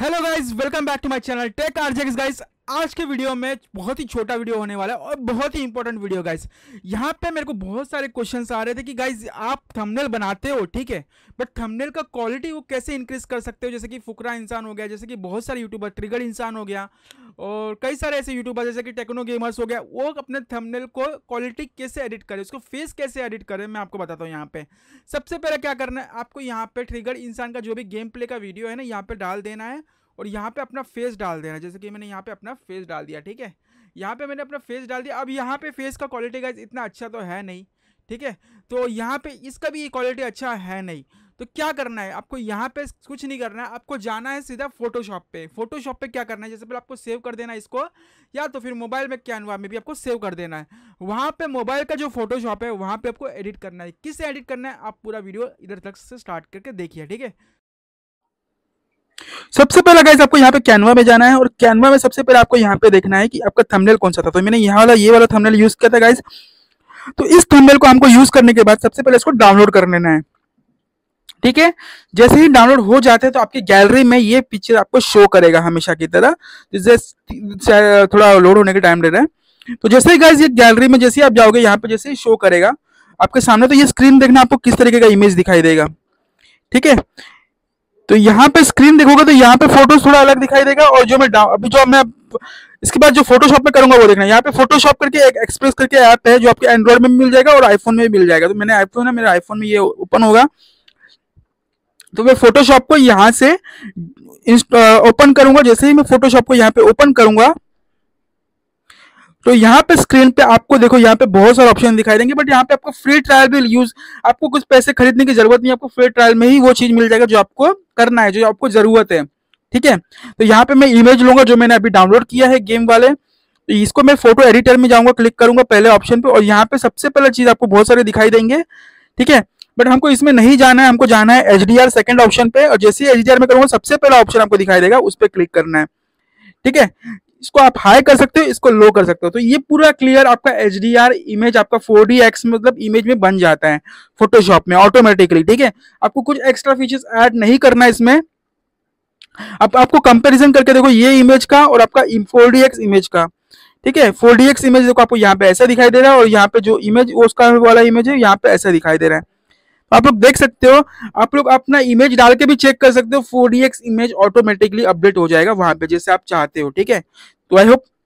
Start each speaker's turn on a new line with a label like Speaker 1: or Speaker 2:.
Speaker 1: hello guys welcome back to my channel tech आरजेक्स guys आज के वीडियो में बहुत ही छोटा वीडियो होने वाला है और बहुत ही इंपॉर्टेंट वीडियो गाइस यहाँ पे मेरे को बहुत सारे क्वेश्चंस आ रहे थे कि गाइस आप थंबनेल बनाते हो ठीक है बट थंबनेल का क्वालिटी वो कैसे इंक्रीज कर सकते हो जैसे कि फुकरा इंसान हो गया जैसे कि बहुत सारे यूट्यूबर ट्रिगर इंसान हो गया और कई सारे ऐसे यूट्यूबर जैसे कि टेक्नो गेमर्स हो गया वो अपने थंबनेल को क्वालिटी कैसे एडिट करें उसको फेस कैसे एडिट करें मैं आपको बताता हूँ यहाँ पे सबसे पहले क्या करना है आपको यहाँ पे ट्रिगर इंसान का जो भी गेम प्ले का वीडियो है ना यहाँ पे डाल देना है और यहाँ पे अपना फेस डाल देना है जैसे कि मैंने यहाँ पे अपना फेस डाल दिया ठीक है यहाँ पे मैंने अपना फेस डाल दिया अब यहाँ पे फेस का क्वालिटी का इतना अच्छा तो है नहीं ठीक है तो यहाँ पे इसका भी क्वालिटी अच्छा है नहीं तो क्या करना है आपको यहाँ पे कुछ नहीं करना है आपको जाना है सीधा फोटोशॉप पे फोटोशॉप पे क्या करना है जैसे पहले आपको सेव कर देना है इसको या तो फिर मोबाइल में कैनवा में भी आपको सेव कर देना है वहाँ पे मोबाइल का जो फोटोशॉप है वहाँ पे आपको एडिट करना है किससे एडिट करना है आप पूरा वीडियो इधर तक से स्टार्ट करके देखिए ठीक है सबसे पहला गाइस आपको यहाँ पे कैनवा में जाना है और कैनवा में सबसे पहले आपको यहाँ पे देखना है कि आपका थंबनेल कौन सा था तो मैंने यहाँ वाला ये वाला थंबनेल यूज किया था गाइस तो इस थंबनेल को हमको यूज करने के बाद सबसे पहले इसको डाउनलोड कर लेना है ठीक है जैसे ही डाउनलोड हो जाते हैं तो आपकी गैलरी में ये पिक्चर आपको शो करेगा हमेशा की तरह तो जैसे थोड़ा लोड होने के टाइम ले रहा है तो जैसे ही ये गैलरी में जैसे ही आप जाओगे यहाँ पे जैसे ही शो करेगा आपके सामने तो ये स्क्रीन देखना आपको किस तरीके का इमेज दिखाई देगा ठीक है तो यहाँ पे स्क्रीन देखोगे तो यहाँ पे फोटोज थोड़ा अलग दिखाई देगा और जो मैं अभी जो मैं इसके बाद जो फोटोशॉप में करूंगा वो देखना यहाँ पे फोटोशॉप करके एक एक्सप्रेस करके ऐप है जो आपके एंड्रॉइड में मिल जाएगा और आईफोन में भी मिल जाएगा तो मैंने आईफोन है मेरे आईफोन में ये ओपन होगा तो मैं फोटोशॉप को यहाँ से ओपन करूंगा जैसे ही मैं फोटोशॉप को यहाँ पे ओपन करूंगा तो यहाँ पे स्क्रीन पे आपको देखो यहाँ पे बहुत सारे ऑप्शन दिखाई देंगे बट यहाँ पे आपको फ्री ट्रायल भी यूज आपको कुछ पैसे खरीदने की जरूरत नहीं आपको फ्री ट्रायल में ही वो चीज मिल जाएगा जो आपको करना है जो आपको जरूरत है ठीक है तो यहाँ पे मैं इमेज लूंगा जो मैंने अभी डाउनलोड किया है गेम वाले तो इसको मैं फोटो एडिटर में जाऊंगा क्लिक करूंगा पहले ऑप्शन पे और यहाँ पे सबसे पहला चीज आपको बहुत सारे दिखाई देंगे ठीक है बट हमको इसमें नहीं जाना है हमको जाना है H D R second option पे और जैसे एच डी आर में करूंगा सबसे पहला ऑप्शन आपको दिखाई देगा उस पर क्लिक करना है ठीक है इसको आप हाई कर सकते हो इसको लो कर सकते हो तो ये पूरा क्लियर आपका एच डी आर इमेज आपका फोर डी एक्स मतलब इमेज में बन जाता है फोटोशॉप में ऑटोमेटिकली ठीक है आपको कुछ एक्स्ट्रा फीचर्स ऐड नहीं करना है इसमें अब आपको कंपैरिजन करके देखो ये इमेज का और आपका फोर डी एक्स इमेज का ठीक है फोर डी एक्स इमेज देखो आपको यहाँ पे ऐसा दिखाई दे रहा है और यहाँ पे जो इमेज उसका वाला इमेज है यहाँ पे ऐसा दिखाई दे रहा है आप लोग देख सकते हो आप लोग अपना इमेज डाल के भी चेक कर सकते हो फोर इमेज ऑटोमेटिकली अपडेट हो जाएगा वहां पे जैसे आप चाहते हो ठीक है तो आई होप